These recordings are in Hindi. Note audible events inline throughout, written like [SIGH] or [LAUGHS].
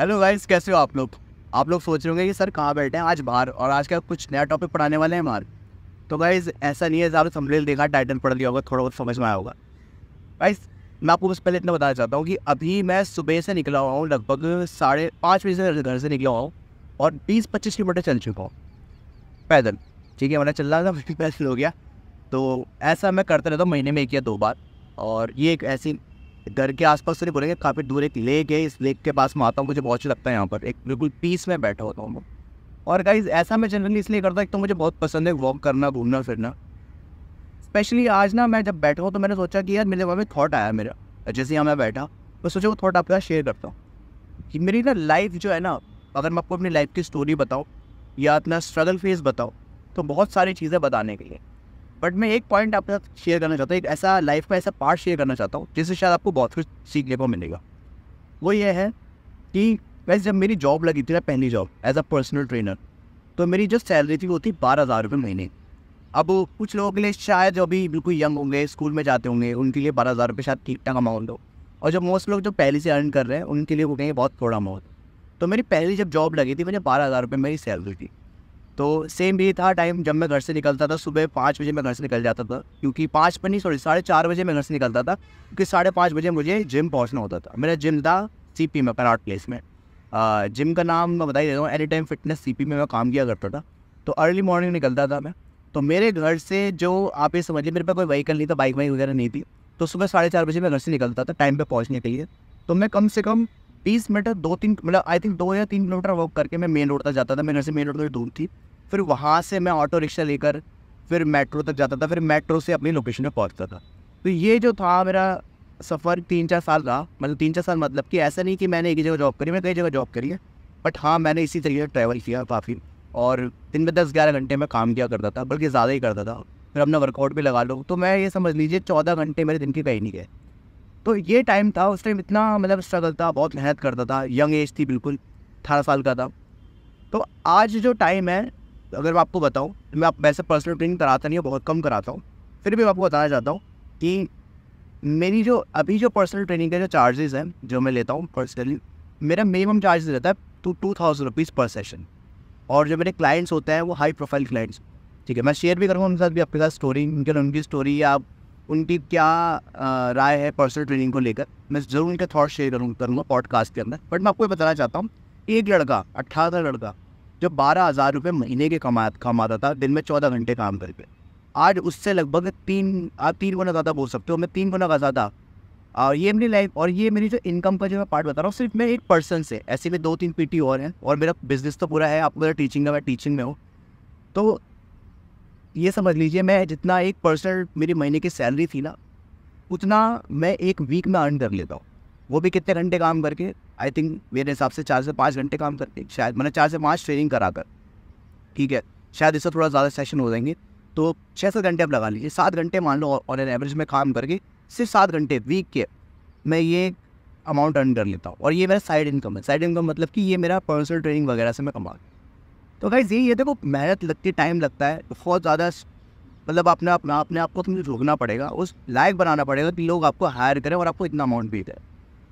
हेलो गाइस कैसे हो आप लोग आप लोग सोच रहे होंगे कि सर कहाँ बैठे हैं आज बाहर और आज क्या कुछ नया टॉपिक पढ़ाने वाले हैं बाहर तो गाइस ऐसा नहीं है ज़्यादा समझे तो देखा टाइटल पढ़ लिया होगा थोड़ा बहुत समझ में आया होगा गाइस मैं आपको बस पहले इतना बताना चाहता हूँ कि अभी मैं सुबह से निकला हुआ हूँ लगभग साढ़े पाँच बजे से घर से निकला हुआ हूँ और बीस पच्चीस किलोमीटर चल चुका हूँ पैदल ठीक है मैंने मतलब चल रहा था फिर [LAUGHS] पैदल हो गया तो ऐसा मैं करता रहता हूँ महीने में एक या दो बार और ये एक ऐसी घर के आसपास तो नहीं बोलेंगे काफ़ी दूर एक लेक है इस लेक के पास मैं आता हूँ मुझे बहुत अच्छा लगता है यहाँ पर एक बिल्कुल पीस में बैठा होता हूँ और गाइज ऐसा मैं जनरली इसलिए करता हूँ तो मुझे बहुत पसंद है वॉक करना घूमना फिरना स्पेशली आज ना मैं जब बैठा हूँ तो मैंने सोचा कि यार मेरे वहाँ में थाट आया मेरा जैसे यहाँ मैं बैठा मैं सोचा वो थाट आपके साथ शेयर करता हूँ कि मेरी ना लाइफ जो है ना अगर मैं आपको अपनी लाइफ की स्टोरी बताऊँ या अपना स्ट्रगल फेस बताओ तो बहुत सारी चीज़ें बताने के लिए बट मैं एक पॉइंट आपके साथ शेयर करना चाहता हूँ एक ऐसा लाइफ का ऐसा पार्ट शेयर करना चाहता हूँ जिससे शायद आपको बहुत कुछ सीखने को मिलेगा वो ये है कि वैसे जब मेरी जॉब लगी थी ना पहली job as a personal trainer तो मेरी जो सैलरी थी वो थी बारह हज़ार रुपये महीने अब कुछ लोगों के लिए शायद जो अभी बिल्कुल यंग होंगे स्कूल में जाते होंगे उनके लिए बारह हज़ार रुपये शायद ठीक ठाक अमाउंट हो और जो मोस्ट लोग जो पहले से अर्न कर रहे हैं उनके लिए वो कहेंगे बहुत थोड़ा अमाउंट तो मेरी पहली जब जॉब लगी थी मुझे बारह हज़ार रुपये मेरी सैलरी थी तो सेम भी था टाइम जब मैं घर से निकलता था सुबह पाँच बजे मैं घर से निकल जाता था क्योंकि पाँच पर नहीं सॉरी साढ़े चार बजे मैं घर से निकलता था क्योंकि साढ़े पाँच बजे मुझे जिम पहुँचना होता था मेरा जिम था सी पी में कराट प्लेस में जिम का नाम मैं बता ही देता हूँ Anytime Fitness C P में मैं काम किया करता था तो अर्ली मॉर्निंग निकलता था मैं तो मेरे घर से जो आप ये समझिए मेरे पास कोई व्हीकल नहीं था बाइक वाइक वगैरह नहीं थी तो सुबह साढ़े चार बजे मैं घर से निकलता था टाइम पर पहुँचने के लिए तो मैं कम से कम बीस मिनट दो तीन मतलब आई थिंक दो या तीन किलोमीटर वॉक करके मैं मेन रोड तक जाता था मेरे घर से मेन रोड थोड़ी दूर थी फिर वहाँ से मैं ऑटो रिक्शा लेकर फिर मेट्रो तक जाता था फिर मेट्रो से अपनी लोकेशन पर पहुँचता था तो ये जो था मेरा सफ़र तीन चार साल का मतलब तीन चार साल मतलब कि ऐसा नहीं कि मैंने एक जगह जॉब करी मैं कई जगह जॉब करी है बट हाँ मैंने इसी तरीके से ट्रैवल किया काफ़ी और दिन में दस ग्यारह घंटे में काम किया करता था बल्कि ज़्यादा ही करता था फिर अपना वर्कआउट भी लगा लो तो मैं ये समझ लीजिए चौदह घंटे मेरे दिन के कहीं नहीं गए तो ये टाइम था उस टाइम इतना मतलब स्ट्रगल था बहुत मेहनत करता था यंग एज थी बिल्कुल अठारह साल का था तो आज जो टाइम है अगर मैं आपको बताऊँ तो मैं आप वैसे पर्सनल ट्रेनिंग कराता नहीं हूँ बहुत कम कराता हूँ फिर भी मैं आपको बताना चाहता हूँ कि मेरी जो अभी जो पर्सनल ट्रेनिंग के जो चार्जेस हैं जो मैं लेता हूँ पर्सनली मेरा मिनिमम चार्ज रहता है two two thousand rupees per session और जो मेरे क्लाइंट्स होते हैं वो हाई प्रोफाइल क्लाइंट्स ठीक है मैं शेयर भी करूँगा उनके साथ भी आपके साथ स्टोरी उनके उनकी स्टोरी या उनकी क्या राय है पर्सनल ट्रेनिंग को लेकर मैं ज़रूर उनके थॉट शेयर करूँ करूँगा पॉडकास्ट के अंदर बट मैं आपको ये बताना चाहता हूँ एक लड़का अट्ठारह लड़का जो बारह हज़ार रुपये महीने के कमा कमाता था दिन में चौदह घंटे काम करके आज उससे लगभग तीन आप तीन गुना ज़्यादा बोल सकते हो मैं तीन गुना का ज़्यादा और ये मेरी लाइफ और ये मेरी जो इनकम का जो मैं पार्ट बता रहा हूँ सिर्फ मैं एक पर्सन से ऐसे में दो तीन पीटी और हैं और मेरा बिजनेस तो पूरा है आप मेरा टीचिंग का मैं टीचिंग में हूँ तो ये समझ लीजिए मैं जितना एक पर्सनल मेरी महीने की सैलरी थी ना उतना मैं एक वीक में अर्न कर लेता हूँ वो भी कितने घंटे काम करके आई थिंक मेरे हिसाब से चार से पाँच घंटे काम करते शायद मैंने चार से पाँच ट्रेनिंग करा कर ठीक है शायद इससे थोड़ा ज़्यादा सेशन हो जाएंगे तो छः सात घंटे आप लगा लीजिए सात घंटे मान लो और एन एवरेज में काम करके सिर्फ सात घंटे वीक के मैं ये अमाउंट अर्न कर लेता हूँ और ये मेरा साइड इनकम है साइड इनकम मतलब कि ये मेरा पर्सनल ट्रेनिंग वगैरह से मैं कमा तो गाइज ये ये देखो मेहनत लगती है टाइम लगता है बहुत ज़्यादा मतलब अपने अपना अपने आप को तुम्हें तो रोकना पड़ेगा उस लायक बनाना पड़ेगा कि लोग आपको हायर करें और आपको इतना अमाउंट भी दें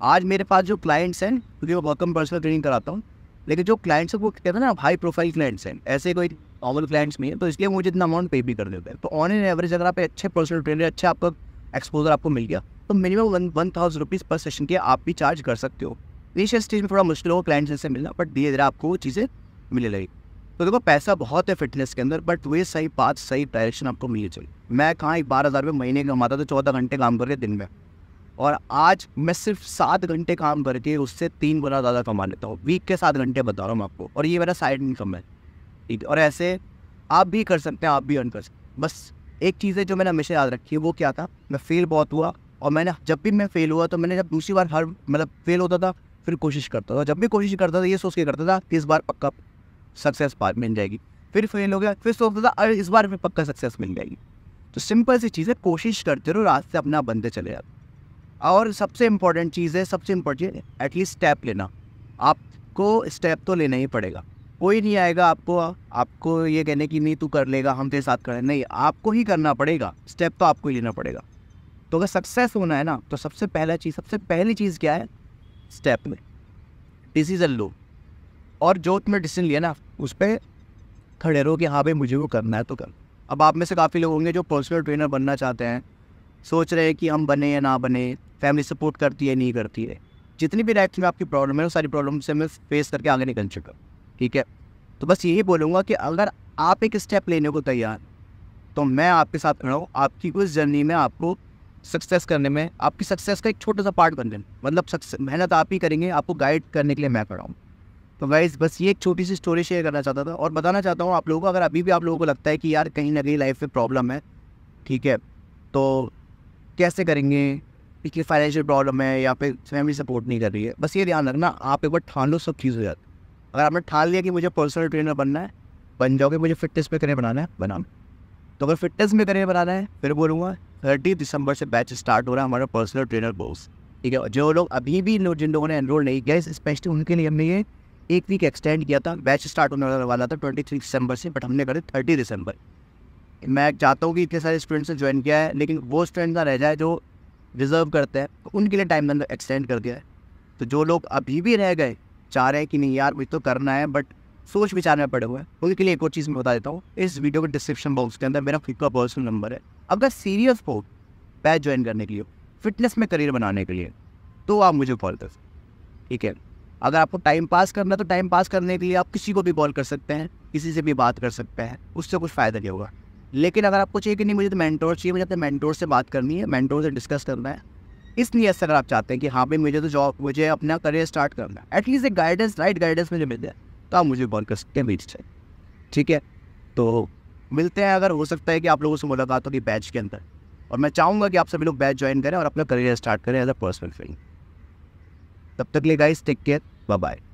आज मेरे पास जो क्लाइंट्स हैं क्योंकि मैं बहुत कम पर्सनल ट्रेनिंग कराता हूँ लेकिन जो क्लाइंट्स हैं वो कहते हैं ना हाई प्रोफाइल क्लाइंट्स हैं ऐसे कोई नॉर्मल क्लाइंट्स में है तो इसलिए मुझे इतना अमाउंट पे भी कर देते हैं तो ऑन एन एवरेज अगर आप अच्छे पर्सनल ट्रेनर अच्छे आपका एक्सपोजर आपको मिल गया तो minimum one one thousand rupees per session के आप भी चार्ज कर सकते हो तो इनिशियल स्टेज में थोड़ा मुश्किल होगा क्लाइंट्स से मिलना बट धीरे धीरे आपको वो चीज़ें मिलने लगी तो देखो पैसा बहुत है फिटनेस के अंदर बट वे सही बात सही डायरेक्शन आपको मिली चाहिए मैं कहाँ एक बारह हज़ार रुपये महीने कमाता तो चौदह घंटे काम कर रहे दिन में और आज मैं सिर्फ सात घंटे काम करके उससे तीन गुना ज़्यादा कमा लेता हूँ वीक के सात घंटे बता रहा हूँ आपको और ये मेरा साइड इनकम है ठीक है और ऐसे आप भी कर सकते हैं आप भी अर्न कर सकते हैं बस एक चीज़ है जो मैंने हमेशा याद रखी है वो क्या था मैं फ़ेल बहुत हुआ और मैंने जब भी मैं फ़ेल हुआ तो मैंने जब दूसरी बार हर मतलब फ़ेल होता था फिर कोशिश करता था जब भी कोशिश करता था ये सोच के करता था कि इस बार पक्का सक्सेस मिल जाएगी फिर फेल हो गया फिर सोचता था अरे इस बार फिर पक्का सक्सेस मिल जाएगी तो सिंपल सी चीज़ है कोशिश करते रहो रास्ते अपना बनते चले जाते और सबसे इम्पॉर्टेंट चीज़ है सबसे इम्पोर्टेंट एटलीस्ट स्टेप लेना आपको स्टेप तो लेना ही पड़ेगा कोई नहीं आएगा आपको आपको ये कहने की नहीं तू कर लेगा हम तेरे साथ करें नहीं आपको ही करना पड़ेगा स्टेप तो आपको ही लेना पड़ेगा तो अगर सक्सेस होना है ना तो सबसे पहला चीज़ सबसे पहली चीज़ क्या है स्टेप में डिसीज़न लो और जो तुमने डिसीजन लिया ना उस पर खड़े रहो कि हाँ भाई मुझे वो करना है तो कर अब आप में से काफ़ी लोग होंगे जो पर्सनल ट्रेनर बनना चाहते हैं सोच रहे हैं कि हम बने या ना बने फैमिली सपोर्ट करती है नहीं करती है जितनी भी लाइफ में आपकी प्रॉब्लम है वो सारी प्रॉब्लम से मैं फेस करके आगे निकल चुका ठीक है तो बस यही बोलूँगा कि अगर आप एक स्टेप लेने को तैयार तो मैं आपके साथ खड़ा हूँ आपकी उस जर्नी में आपको सक्सेस करने में आपकी सक्सेस का एक छोटा सा पार्ट बन देना मतलब सक्सेस मेहनत आप ही करेंगे आपको गाइड करने के लिए मैं खड़ा हूँ तो वाइज बस ये एक छोटी सी स्टोरी शेयर करना चाहता था और बताना चाहता हूँ आप लोगों को अगर अभी भी आप लोगों को लगता है कि यार कहीं ना कहीं लाइफ में प्रॉब्लम है ठीक है तो कैसे करेंगे कि फाइनेंशियल प्रॉब्लम है या फिर फैमिली सपोर्ट नहीं कर रही है बस ये ध्यान रखना आप एक बार ठान लो सब चीज़ हो जाती अगर आपने ठान लिया कि मुझे पर्सनल ट्रेनर बनना है बन जाओगे मुझे फिटनेस पे करियर बनाना है बना तो अगर फिटनेस में करियर बनाना है फिर बोलूँगा थर्टी दिसंबर से बैच स्टार्ट हो रहा है हमारा पर्सनल ट्रेनर कोर्स ठीक है जो लोग अभी भी लो, जिन लोगों ने एनरोल नहीं किया स्पेशली उनके लिए हमने ये एक वीक एक्सटेंड किया था बैच स्टार्ट होने वाला था ट्वेंटी थ्री दिसंबर से बट हमने करे थर्टी दिसंबर मैं चाहता हूँ कि इतने सारे स्टूडेंट्स ने ज्वाइन किया है लेकिन वो स्टूडेंट ना रह जाए जो रिजर्व करते हैं तो उनके लिए टाइम अंदर एक्सटेंड कर दिया है तो जो लोग अभी भी रह गए चाह रहे हैं कि नहीं यार मुझे तो करना है बट सोच विचार में पड़े हुए हैं उनके लिए एक और चीज़ मैं बता देता हूँ इस वीडियो के डिस्क्रिप्शन बॉक्स के अंदर मेरा खुद का पर्सनल नंबर है अगर सीरियस हो बैच ज्वाइन करने के लिए फिटनेस में करियर बनाने के लिए तो आप मुझे कॉल कर सकते ठीक है अगर आपको टाइम पास करना है तो टाइम पास करने के लिए आप किसी को भी कॉल कर सकते हैं किसी से भी बात कर सकते हैं उससे कुछ फ़ायदा नहीं होगा लेकिन अगर आपको चाहिए कि नहीं मुझे तो मैंटोर चाहिए मुझे अपने मैंटोर से बात करनी है मैंटोर से डिस्कस करना है इसलिए अगर आप चाहते हैं कि हाँ भाई मुझे तो जॉब मुझे अपना करियर स्टार्ट करना है एटलीस्ट एक गाइडेंस राइट गाइडेंस मुझे मिल जाए तो आप मुझे बॉल कर सकते हैं बीच से ठीक है तो मिलते हैं अगर हो सकता है कि आप लोगों से मुलाकात होगी बैच के अंदर और मैं चाहूँगा कि आप सभी लोग बैच ज्वाइन करें और अपना करियर स्टार्ट करें एज अ पर्सनल फील्ड तब तक ले guys take care bye bye